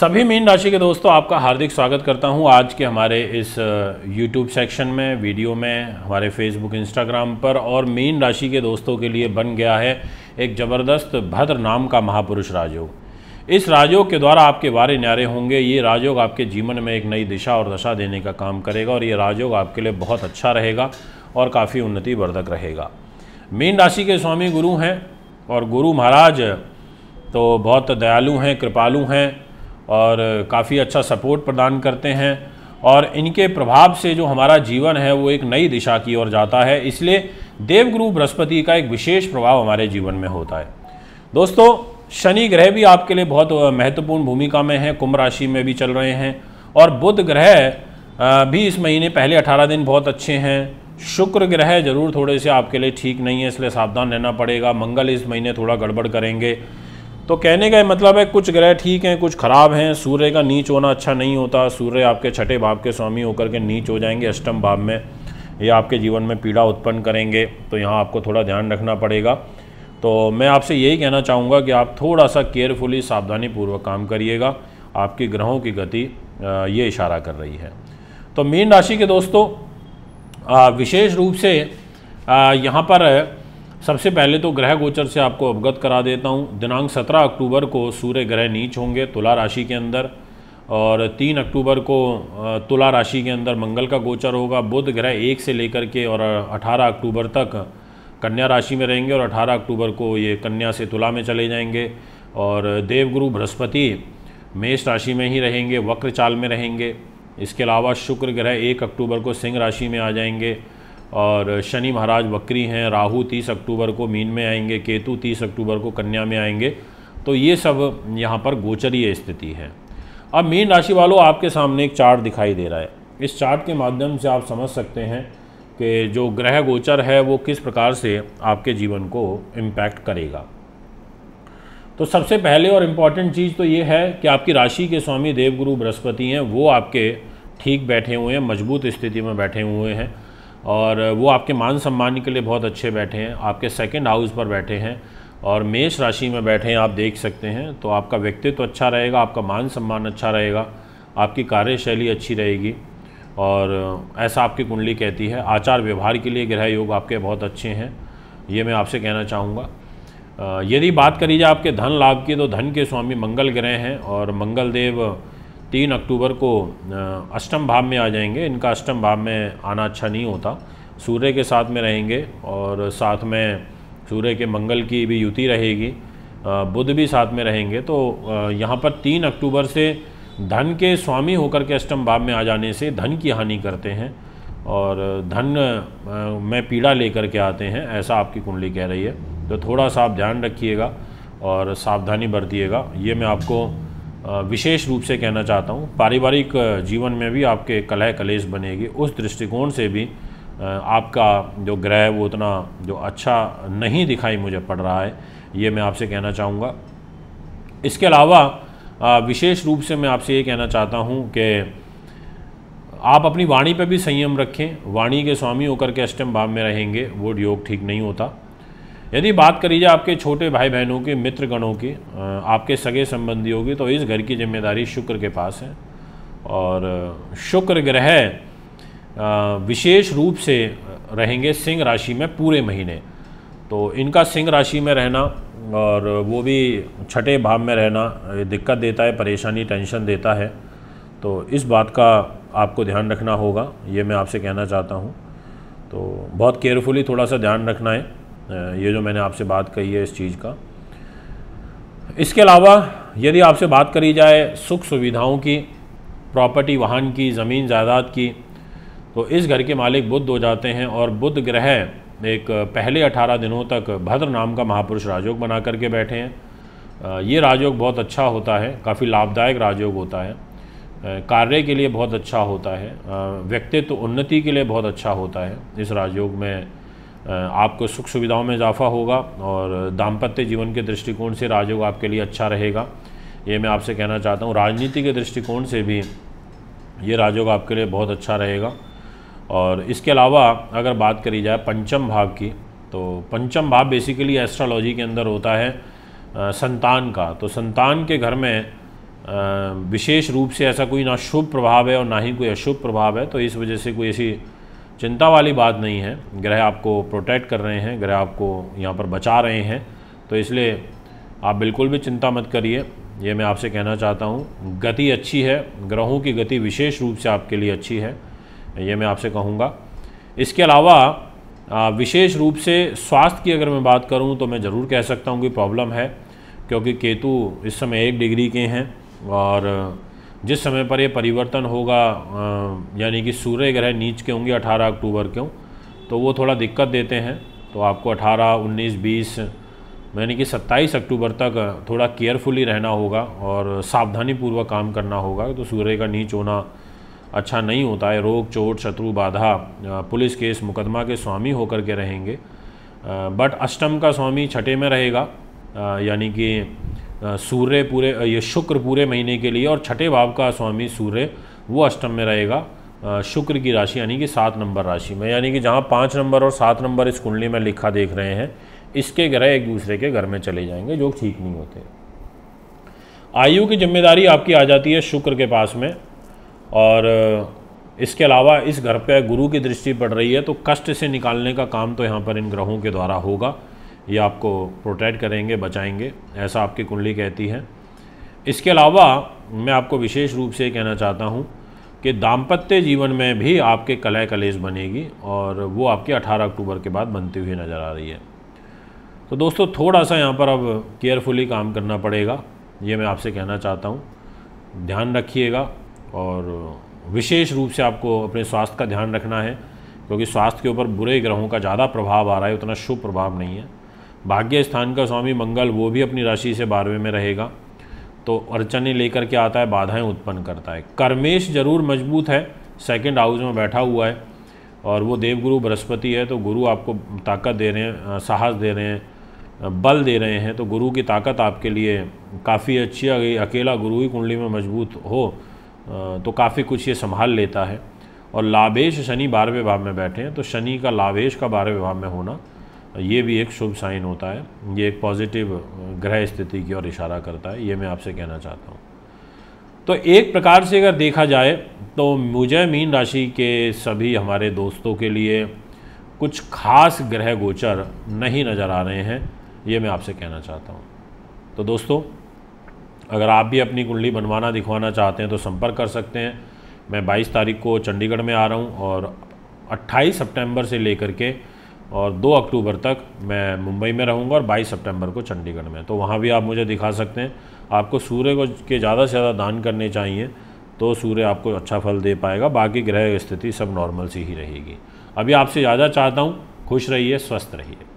सभी मीन राशि के दोस्तों आपका हार्दिक स्वागत करता हूं आज के हमारे इस यूट्यूब सेक्शन में वीडियो में हमारे फेसबुक इंस्टाग्राम पर और मीन राशि के दोस्तों के लिए बन गया है एक ज़बरदस्त भद्र नाम का महापुरुष राजयोग इस राजयोग के द्वारा आपके वारे न्यारे होंगे ये राजयोग आपके जीवन में एक नई दिशा और दशा देने का काम करेगा और ये राजयोग आपके लिए बहुत अच्छा रहेगा और काफ़ी उन्नति वर्धक रहेगा मीन राशि के स्वामी गुरु हैं और गुरु महाराज तो बहुत दयालु हैं कृपालु हैं और काफ़ी अच्छा सपोर्ट प्रदान करते हैं और इनके प्रभाव से जो हमारा जीवन है वो एक नई दिशा की ओर जाता है इसलिए देवगुरु बृहस्पति का एक विशेष प्रभाव हमारे जीवन में होता है दोस्तों शनि ग्रह भी आपके लिए बहुत महत्वपूर्ण भूमिका में है कुंभ राशि में भी चल रहे हैं और बुध ग्रह भी इस महीने पहले अठारह दिन बहुत अच्छे हैं शुक्र ग्रह जरूर थोड़े से आपके लिए ठीक नहीं है इसलिए सावधान रहना पड़ेगा मंगल इस महीने थोड़ा गड़बड़ करेंगे तो कहने का मतलब है कुछ ग्रह ठीक हैं कुछ खराब हैं सूर्य का नीच होना अच्छा नहीं होता सूर्य आपके छठे भाव के स्वामी होकर के नीच हो जाएंगे अष्टम भाव में या आपके जीवन में पीड़ा उत्पन्न करेंगे तो यहाँ आपको थोड़ा ध्यान रखना पड़ेगा तो मैं आपसे यही कहना चाहूँगा कि आप थोड़ा सा केयरफुली सावधानी पूर्वक काम करिएगा आपके ग्रहों की गति ये इशारा कर रही है तो मीन राशि के दोस्तों विशेष रूप से यहाँ पर सबसे पहले तो ग्रह गोचर से आपको अवगत करा देता हूँ दिनांक 17 अक्टूबर को सूर्य ग्रह नीच होंगे तुला राशि के अंदर और 3 अक्टूबर को तुला राशि के अंदर मंगल का गोचर होगा बुध ग्रह एक से लेकर के और 18 अक्टूबर तक कन्या राशि में रहेंगे और 18 अक्टूबर को ये कन्या से तुला में चले जाएंगे और देवगुरु बृहस्पति मेष राशि में ही रहेंगे वक्र चाल में रहेंगे इसके अलावा शुक्र ग्रह एक अक्टूबर को सिंह राशि में आ जाएंगे और शनि महाराज बकरी हैं राहु तीस अक्टूबर को मीन में आएंगे केतु तीस अक्टूबर को कन्या में आएंगे तो ये सब यहाँ पर गोचरीय स्थिति है अब मीन राशि वालों आपके सामने एक चार्ट दिखाई दे रहा है इस चार्ट के माध्यम से आप समझ सकते हैं कि जो ग्रह गोचर है वो किस प्रकार से आपके जीवन को इम्पैक्ट करेगा तो सबसे पहले और इम्पॉर्टेंट चीज़ तो ये है कि आपकी राशि के स्वामी देवगुरु बृहस्पति हैं वो आपके ठीक बैठे हुए हैं मजबूत स्थिति में बैठे हुए हैं और वो आपके मान सम्मान के लिए बहुत अच्छे बैठे हैं आपके सेकंड हाउस पर बैठे हैं और मेष राशि में बैठे हैं आप देख सकते हैं तो आपका व्यक्तित्व तो अच्छा रहेगा आपका मान सम्मान अच्छा रहेगा आपकी कार्यशैली अच्छी रहेगी और ऐसा आपकी कुंडली कहती है आचार व्यवहार के लिए ग्रह योग आपके बहुत अच्छे हैं ये मैं आपसे कहना चाहूँगा यदि बात करी जाए आपके धन लाभ की तो धन के स्वामी मंगल ग्रह हैं और मंगल देव तीन अक्टूबर को अष्टम भाव में आ जाएंगे इनका अष्टम भाव में आना अच्छा नहीं होता सूर्य के साथ में रहेंगे और साथ में सूर्य के मंगल की भी युति रहेगी बुध भी साथ में रहेंगे तो यहाँ पर तीन अक्टूबर से धन के स्वामी होकर के अष्टम भाव में आ जाने से धन की हानि करते हैं और धन में पीड़ा लेकर के आते हैं ऐसा आपकी कुंडली कह रही है तो थोड़ा सा आप ध्यान रखिएगा और सावधानी बरतिएगा ये मैं आपको विशेष रूप से कहना चाहता हूँ पारिवारिक जीवन में भी आपके कलह कलेश बनेगी उस दृष्टिकोण से भी आपका जो ग्रह है वो उतना जो अच्छा नहीं दिखाई मुझे पड़ रहा है ये मैं आपसे कहना चाहूँगा इसके अलावा विशेष रूप से मैं आपसे ये कहना चाहता हूँ कि आप अपनी वाणी पर भी संयम रखें वाणी के स्वामी होकर के अष्टम भाव में रहेंगे वो योग ठीक नहीं होता यदि बात करी जाए आपके छोटे भाई बहनों की मित्रगणों की आपके सगे संबंधियों की तो इस घर की जिम्मेदारी शुक्र के पास है और शुक्र ग्रह विशेष रूप से रहेंगे सिंह राशि में पूरे महीने तो इनका सिंह राशि में रहना और वो भी छठे भाव में रहना दिक्कत देता है परेशानी टेंशन देता है तो इस बात का आपको ध्यान रखना होगा ये मैं आपसे कहना चाहता हूँ तो बहुत केयरफुली थोड़ा सा ध्यान रखना है ये जो मैंने आपसे बात कही है इस चीज़ का इसके अलावा यदि आपसे बात करी जाए सुख सुविधाओं की प्रॉपर्टी वाहन की ज़मीन जायदाद की तो इस घर के मालिक बुद्ध हो जाते हैं और बुद्ध ग्रह एक पहले 18 दिनों तक भद्र नाम का महापुरुष राजयोग बना करके बैठे हैं ये राजयोग बहुत अच्छा होता है काफ़ी लाभदायक राजयोग होता है कार्य के लिए बहुत अच्छा होता है व्यक्तित्व उन्नति के लिए बहुत अच्छा होता है इस राजयोग में आपको सुख सुविधाओं में इजाफा होगा और दाम्पत्य जीवन के दृष्टिकोण से राजयोग आपके लिए अच्छा रहेगा ये मैं आपसे कहना चाहता हूँ राजनीति के दृष्टिकोण से भी ये राजयोग आपके लिए बहुत अच्छा रहेगा और इसके अलावा अगर बात करी जाए पंचम भाव की तो पंचम भाव बेसिकली एस्ट्रोलॉजी के अंदर होता है आ, संतान का तो संतान के घर में विशेष रूप से ऐसा कोई ना शुभ प्रभाव है और ना ही कोई अशुभ प्रभाव है तो इस वजह से कोई ऐसी चिंता वाली बात नहीं है ग्रह आपको प्रोटेक्ट कर रहे हैं ग्रह आपको यहाँ पर बचा रहे हैं तो इसलिए आप बिल्कुल भी चिंता मत करिए ये मैं आपसे कहना चाहता हूँ गति अच्छी है ग्रहों की गति विशेष रूप से आपके लिए अच्छी है ये मैं आपसे कहूँगा इसके अलावा विशेष रूप से स्वास्थ्य की अगर मैं बात करूँ तो मैं ज़रूर कह सकता हूँ कि प्रॉब्लम है क्योंकि केतु इस समय एक डिग्री के हैं और जिस समय पर ये परिवर्तन होगा यानी कि सूर्य ग्रह नीच के होंगे 18 अक्टूबर के हों तो वो थोड़ा दिक्कत देते हैं तो आपको 18, 19, 20 यानी कि 27 अक्टूबर तक थोड़ा केयरफुली रहना होगा और सावधानी पूर्वक काम करना होगा तो सूर्य का नीच होना अच्छा नहीं होता है रोग चोट शत्रु बाधा पुलिस केस मुकदमा के स्वामी होकर के रहेंगे बट अष्टम का स्वामी छठे में रहेगा यानी कि सूर्य पूरे ये शुक्र पूरे महीने के लिए और छठे भाव का स्वामी सूर्य वो अष्टम में रहेगा शुक्र की राशि यानी कि सात नंबर राशि में यानी कि जहाँ पाँच नंबर और सात नंबर इस कुंडली में लिखा देख रहे हैं इसके ग्रह एक दूसरे के घर में चले जाएंगे जो ठीक नहीं होते आयु की जिम्मेदारी आपकी आ जाती है शुक्र के पास में और इसके अलावा इस घर पर गुरु की दृष्टि पड़ रही है तो कष्ट से निकालने का काम तो यहाँ पर इन ग्रहों के द्वारा होगा ये आपको प्रोटेक्ट करेंगे बचाएंगे ऐसा आपकी कुंडली कहती है इसके अलावा मैं आपको विशेष रूप से कहना चाहता हूँ कि दाम्पत्य जीवन में भी आपके कलह कलेश बनेगी और वो आपके 18 अक्टूबर के बाद बनती हुई नज़र आ रही है तो दोस्तों थोड़ा सा यहाँ पर अब केयरफुली काम करना पड़ेगा ये मैं आपसे कहना चाहता हूँ ध्यान रखिएगा और विशेष रूप से आपको अपने स्वास्थ्य का ध्यान रखना है क्योंकि स्वास्थ्य के ऊपर बुरे ग्रहों का ज़्यादा प्रभाव आ रहा है उतना शुभ प्रभाव नहीं है भाग्य स्थान का स्वामी मंगल वो भी अपनी राशि से बारहवें में रहेगा तो अर्चने लेकर के आता है बाधाएं उत्पन्न करता है कर्मेश जरूर मजबूत है सेकंड हाउस में बैठा हुआ है और वो देवगुरु बृहस्पति है तो गुरु आपको ताकत दे रहे हैं साहस दे रहे हैं बल दे रहे हैं तो गुरु की ताकत आपके लिए काफ़ी अच्छी आ गई अकेला गुरु ही कुंडली में मजबूत हो तो काफ़ी कुछ ये संभाल लेता है और लाभेश शनि बारहवें भाव में बैठे हैं तो शनि का लाभेश का बारहवें भाव में होना ये भी एक शुभ साइन होता है ये एक पॉजिटिव ग्रह स्थिति की ओर इशारा करता है ये मैं आपसे कहना चाहता हूँ तो एक प्रकार से अगर देखा जाए तो मुझे मीन राशि के सभी हमारे दोस्तों के लिए कुछ खास ग्रह गोचर नहीं नज़र आ रहे हैं ये मैं आपसे कहना चाहता हूँ तो दोस्तों अगर आप भी अपनी कुंडली बनवाना दिखवाना चाहते हैं तो संपर्क कर सकते हैं मैं 22 तारीख को चंडीगढ़ में आ रहा हूँ और 28 सितंबर से लेकर के और 2 अक्टूबर तक मैं मुंबई में रहूँगा और 22 सितंबर को चंडीगढ़ में तो वहाँ भी आप मुझे दिखा सकते हैं आपको सूर्य को के ज़्यादा से ज़्यादा दान करने चाहिए तो सूर्य आपको अच्छा फल दे पाएगा बाकी ग्रह स्थिति सब नॉर्मल सी ही रहेगी अभी आपसे ज़्यादा चाहता हूँ खुश रहिए स्वस्थ रहिए